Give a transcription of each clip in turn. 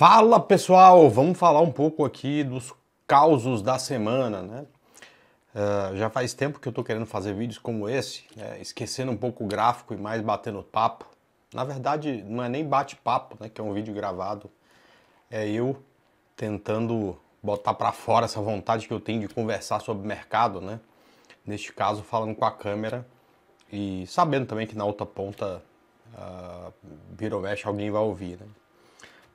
Fala pessoal, vamos falar um pouco aqui dos causos da semana, né? Uh, já faz tempo que eu tô querendo fazer vídeos como esse, né? esquecendo um pouco o gráfico e mais batendo papo. Na verdade, não é nem bate-papo, né? Que é um vídeo gravado. É eu tentando botar para fora essa vontade que eu tenho de conversar sobre mercado, né? Neste caso, falando com a câmera e sabendo também que na outra ponta, uh, vira ou mexe, alguém vai ouvir, né?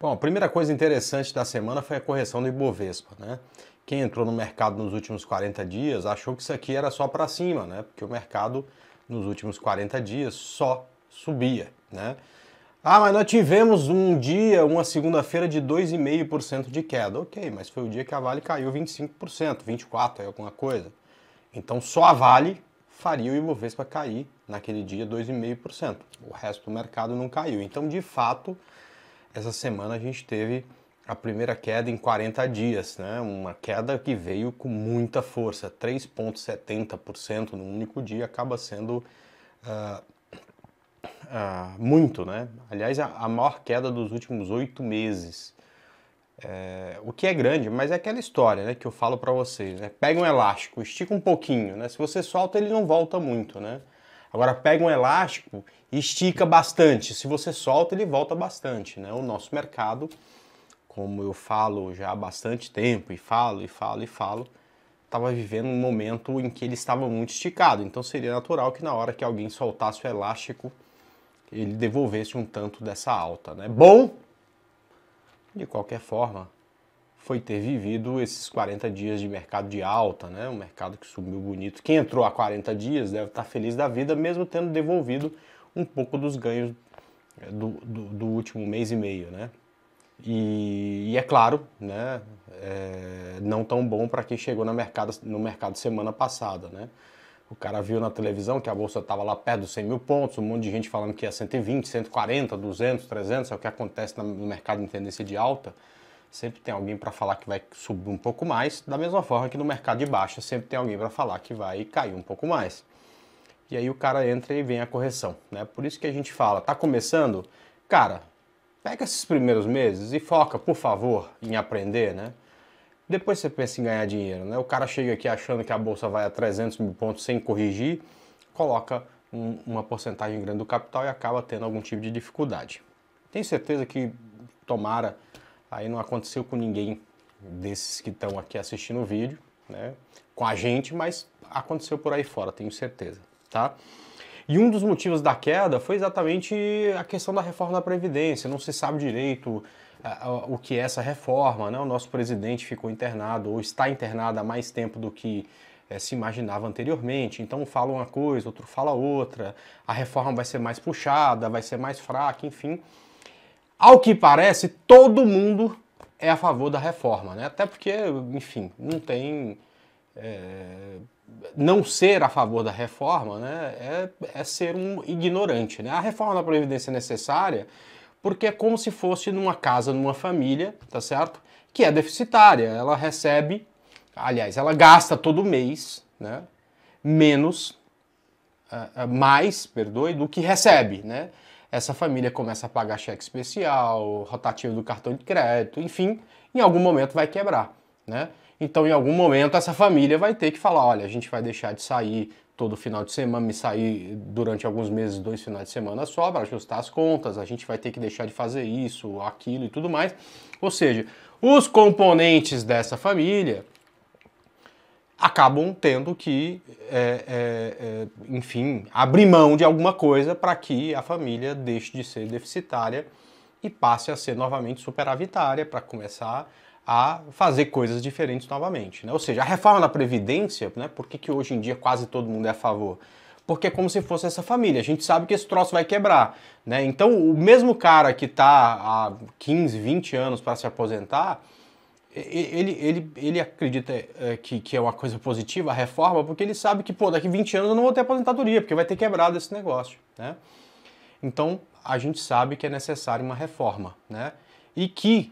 Bom, a primeira coisa interessante da semana foi a correção do Ibovespa, né? Quem entrou no mercado nos últimos 40 dias achou que isso aqui era só para cima, né? Porque o mercado nos últimos 40 dias só subia, né? Ah, mas nós tivemos um dia, uma segunda-feira de 2,5% de queda. OK, mas foi o dia que a Vale caiu 25%, 24 é alguma coisa. Então só a Vale faria o Ibovespa cair naquele dia 2,5%. O resto do mercado não caiu. Então, de fato, essa semana a gente teve a primeira queda em 40 dias, né? Uma queda que veio com muita força, 3,70% num único dia acaba sendo uh, uh, muito, né? Aliás, a, a, maior queda dos últimos oito meses. É, o que é grande, mas é aquela história né, que eu falo para vocês. Né? Pega um elástico, estica um pouquinho, né? Se você solta, ele não volta muito, né? Agora pega um elástico e estica bastante. Se você solta, ele volta bastante, né? O nosso mercado, como eu falo já há bastante tempo e falo e falo e falo, estava vivendo um momento em que ele estava muito esticado. Então seria natural que na hora que alguém soltasse o elástico, ele devolvesse um tanto dessa alta, né? Bom, de qualquer forma, foi ter vivido esses 40 dias de mercado de alta, né? Um mercado que subiu bonito. Quem entrou há 40 dias deve estar feliz da vida, mesmo tendo devolvido um pouco dos ganhos é, do, do, do último mês e meio, né? E, e é claro, né? É, não tão bom para quem chegou no mercado, no mercado semana passada, né? O cara viu na televisão que a bolsa estava lá perto dos 100 mil pontos, um monte de gente falando que ia 120, 140, 200, 300, é o que acontece no mercado em tendência de alta sempre tem alguém para falar que vai subir um pouco mais, da mesma forma que no mercado de baixa sempre tem alguém para falar que vai cair um pouco mais. E aí o cara entra e vem a correção, né? Por isso que a gente fala, tá começando? Cara, pega esses primeiros meses e foca, por favor, em aprender, né? Depois você pensa em ganhar dinheiro, né? O cara chega aqui achando que a bolsa vai a 300 mil pontos sem corrigir, coloca um, uma porcentagem grande do capital e acaba tendo algum tipo de dificuldade. Tenho certeza que, tomara, Aí não aconteceu com ninguém desses que estão aqui assistindo o vídeo, né? Com a gente, mas aconteceu por aí fora, tenho certeza, tá? E um dos motivos da queda foi exatamente a questão da reforma da Previdência. Não se sabe direito o que é essa reforma, né? O nosso presidente ficou internado ou está internado há mais tempo do que é, se imaginava anteriormente. Então, um fala uma coisa, outro fala outra, a reforma vai ser mais puxada, vai ser mais fraca, enfim. Ao que parece, todo mundo é a favor da reforma, né? Até porque, enfim, não tem. É, não ser a favor da reforma né, é, é ser um ignorante. Né? A reforma da Previdência é necessária porque é como se fosse numa casa, numa família, tá certo? Que é deficitária. Ela recebe, aliás, ela gasta todo mês né, menos, é, é, mais, perdoe, do que recebe, né? essa família começa a pagar cheque especial, rotativo do cartão de crédito, enfim, em algum momento vai quebrar, né? Então, em algum momento, essa família vai ter que falar: olha, a gente vai deixar de sair todo final de semana, me sair durante alguns meses, dois finais de semana só, para ajustar as contas, a gente vai ter que deixar de fazer isso, aquilo e tudo mais. Ou seja, os componentes dessa família acabam tendo que, é, é, é, enfim, abrir mão de alguma coisa para que a família deixe de ser deficitária e passe a ser novamente superavitária para começar a fazer coisas diferentes novamente. Né? Ou seja, a reforma da Previdência, né, por que, que hoje em dia quase todo mundo é a favor? Porque é como se fosse essa família, a gente sabe que esse troço vai quebrar. Né? Então, o mesmo cara que está há 15, 20 anos para se aposentar, ele, ele, ele acredita é, que, que é uma coisa positiva a reforma, porque ele sabe que, pô, daqui 20 anos eu não vou ter aposentadoria, porque vai ter quebrado esse negócio, né? Então, a gente sabe que é necessária uma reforma, né? E que,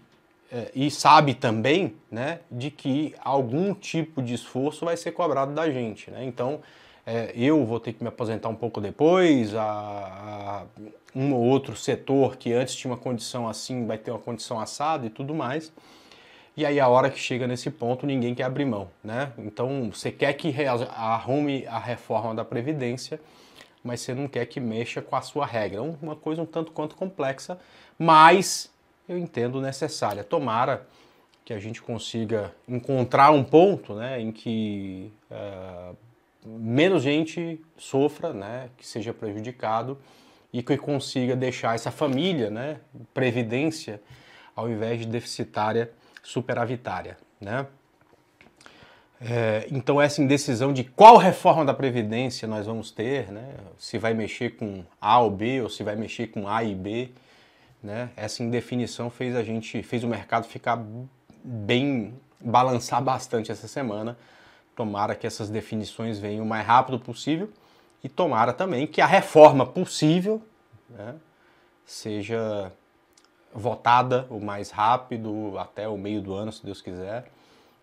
é, e sabe também, né, de que algum tipo de esforço vai ser cobrado da gente, né? Então, é, eu vou ter que me aposentar um pouco depois, a, a um ou outro setor que antes tinha uma condição assim vai ter uma condição assada e tudo mais. E aí a hora que chega nesse ponto, ninguém quer abrir mão, né? Então, você quer que arrume a reforma da previdência, mas você não quer que mexa com a sua regra. Uma coisa um tanto quanto complexa, mas eu entendo necessária. Tomara que a gente consiga encontrar um ponto, né, em que uh, menos gente sofra, né, que seja prejudicado e que consiga deixar essa família, né, previdência ao invés de deficitária superavitária. Né? É, então, essa é, assim, indecisão de qual reforma da Previdência nós vamos ter, né? se vai mexer com A ou B, ou se vai mexer com A e B, né? essa indefinição fez a gente, fez o mercado ficar bem, balançar bastante essa semana. Tomara que essas definições venham o mais rápido possível e tomara também que a reforma possível né, seja votada o mais rápido, até o meio do ano, se Deus quiser,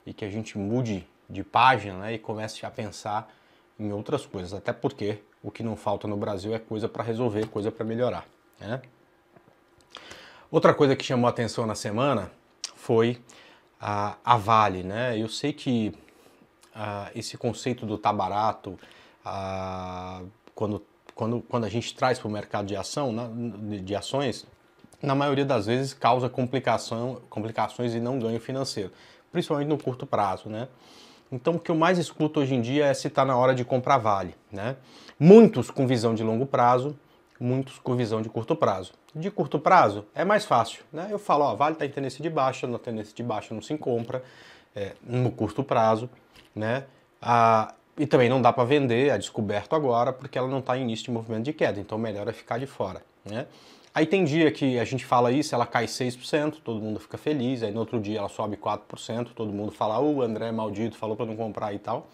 e que a gente mude de página né, e comece a pensar em outras coisas, até porque o que não falta no Brasil é coisa para resolver, coisa para melhorar. Né? Outra coisa que chamou atenção na semana foi a, a Vale. Né? Eu sei que a, esse conceito do tabarato, tá a, quando, quando, quando a gente traz para o mercado de ação, né, de ações, na maioria das vezes causa complicação, complicações e não ganho financeiro, principalmente no curto prazo, né? Então o que eu mais escuto hoje em dia é se está na hora de comprar vale, né? Muitos com visão de longo prazo, muitos com visão de curto prazo. De curto prazo é mais fácil, né? Eu falo, ó, vale está em tendência de baixa, na tendência de baixa não se compra é, no curto prazo, né? Ah, e também não dá para vender, é descoberto agora, porque ela não está em início de movimento de queda, então melhor é ficar de fora, né? Aí tem dia que a gente fala isso, ela cai 6%, todo mundo fica feliz, aí no outro dia ela sobe 4%, todo mundo fala, o André é maldito falou para não comprar e tal.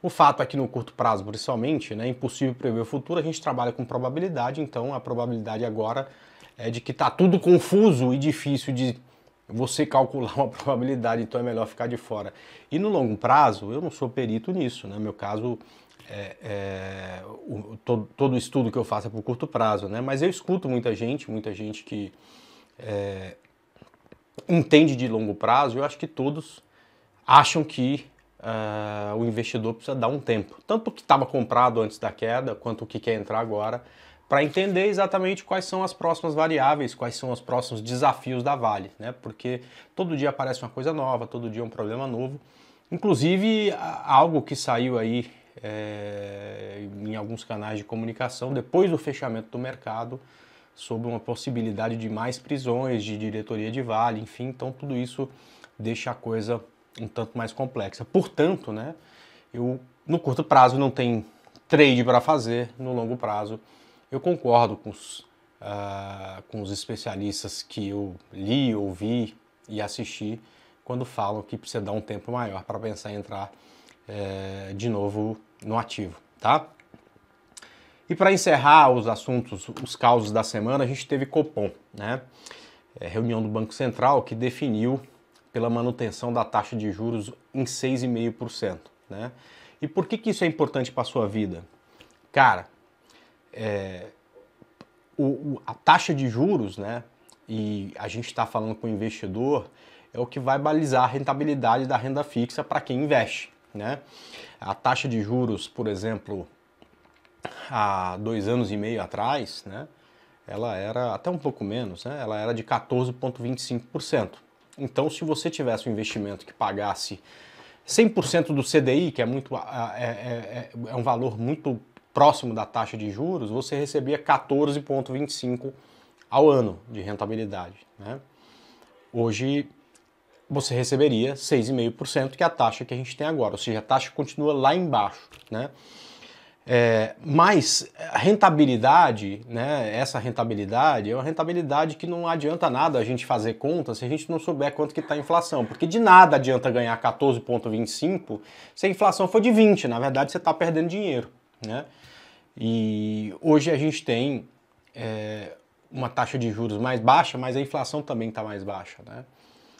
O fato é que no curto prazo, principalmente, né, é impossível prever o futuro, a gente trabalha com probabilidade, então a probabilidade agora é de que está tudo confuso e difícil de você calcular uma probabilidade, então é melhor ficar de fora. E no longo prazo, eu não sou perito nisso, né? Meu caso é, é, o, todo, todo estudo que eu faço é por curto prazo, né? Mas eu escuto muita gente, muita gente que é, entende de longo prazo. Eu acho que todos acham que uh, o investidor precisa dar um tempo, tanto o que estava comprado antes da queda, quanto o que quer entrar agora, para entender exatamente quais são as próximas variáveis, quais são os próximos desafios da Vale, né? Porque todo dia aparece uma coisa nova, todo dia um problema novo. Inclusive algo que saiu aí é, em alguns canais de comunicação, depois do fechamento do mercado, sobre uma possibilidade de mais prisões, de diretoria de vale, enfim, então tudo isso deixa a coisa um tanto mais complexa. Portanto, né, eu no curto prazo não tem trade para fazer, no longo prazo eu concordo com os, uh, com os especialistas que eu li, ouvi e assisti quando falam que precisa dar um tempo maior para pensar em entrar é, de novo no ativo, tá? E para encerrar os assuntos, os causos da semana, a gente teve Copom, né? É, reunião do Banco Central que definiu pela manutenção da taxa de juros em 6,5%, né? E por que, que isso é importante para a sua vida? Cara, é, o, a taxa de juros, né? E a gente está falando com o investidor, é o que vai balizar a rentabilidade da renda fixa para quem investe. Né? A taxa de juros, por exemplo, há dois anos e meio atrás, né, ela era até um pouco menos, né, ela era de 14,25%. Então, se você tivesse um investimento que pagasse 100% do CDI, que é, muito, é, é, é, é, um valor muito próximo da taxa de juros, você recebia 14,25% ao ano de rentabilidade. Né? Hoje, você receberia 6,5%, que é a taxa que a gente tem agora, ou seja, a taxa continua lá embaixo, né? É, mas a rentabilidade, né, essa rentabilidade é uma rentabilidade que não adianta nada a gente fazer conta se a gente não souber quanto que está a inflação, porque de nada adianta ganhar 14,25 se a inflação for de 20, na verdade você está perdendo dinheiro. Né? E hoje a gente tem é, uma taxa de juros mais baixa, mas a inflação também está mais baixa. Né?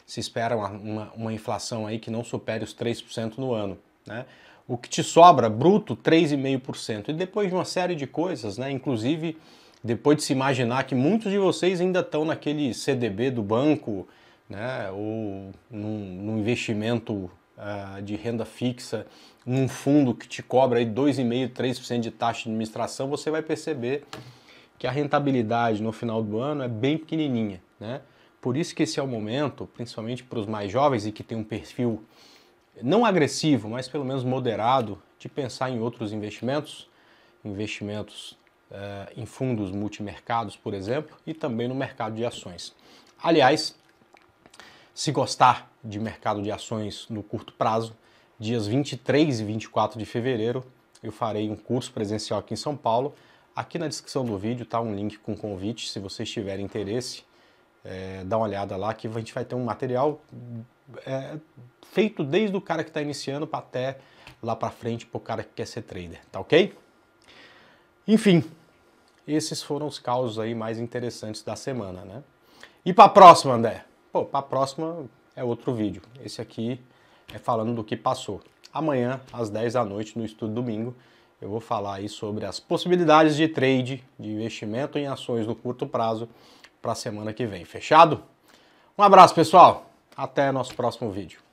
se espera uma, uma, uma inflação aí que não supere os 3% no ano. Né? O que te sobra, bruto, 3,5%. E depois de uma série de coisas, né? inclusive depois de se imaginar que muitos de vocês ainda estão naquele CDB do banco, né? ou num, num investimento uh, de renda fixa, num fundo que te cobra 2,5%, 3% de taxa de administração, você vai perceber que a rentabilidade no final do ano é bem pequenininha. Né? Por isso que esse é o momento, principalmente para os mais jovens e que tem um perfil não agressivo, mas pelo menos moderado, de pensar em outros investimentos, investimentos eh, em fundos multimercados, por exemplo, e também no mercado de ações. Aliás, se gostar de mercado de ações no curto prazo, dias 23 e 24 de fevereiro, eu farei um curso presencial aqui em São Paulo. Aqui na descrição do vídeo está um link com convite, se vocês tiverem interesse é, dá uma olhada lá que a gente vai ter um material é, feito desde o cara que está iniciando para até lá para frente para o cara que quer ser trader, tá ok? Enfim, esses foram os causos aí mais interessantes da semana, né? E para a próxima, André? Pô, para a próxima é outro vídeo. Esse aqui é falando do que passou. Amanhã, às 10 da noite, no Estudo Domingo, eu vou falar aí sobre as possibilidades de trade, de investimento em ações no curto prazo para a semana que vem. Fechado? Um abraço, pessoal. Até nosso próximo vídeo.